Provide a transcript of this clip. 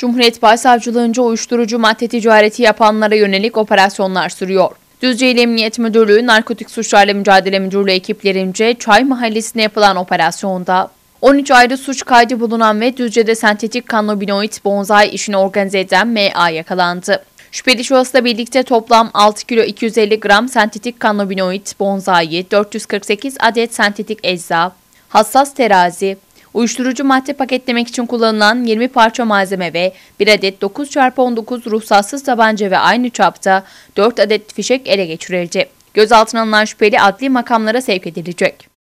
Cumhuriyet Başsavcılığınca uyuşturucu madde ticareti yapanlara yönelik operasyonlar sürüyor. Düzce İl Emniyet Müdürlüğü Narkotik Suçlarla Mücadele Müdürlüğü ekiplerince Çay Mahallesi'nde yapılan operasyonda 13 ayrı suç kaydı bulunan ve Düzce'de sentetik kanobinoid bonzai işini organize eden MA yakalandı. Şüpheli şahısla birlikte toplam 6 kilo 250 gram sentetik kanobinoid bonzai, 448 adet sentetik ecza, hassas terazi, uyuşturucu madde paketlemek için kullanılan 20 parça malzeme ve 1 adet 9x19 ruhsatsız tabanca ve aynı çapta 4 adet fişek ele geçirildi. Gözaltına alınan şüpheli adli makamlara sevk edilecek.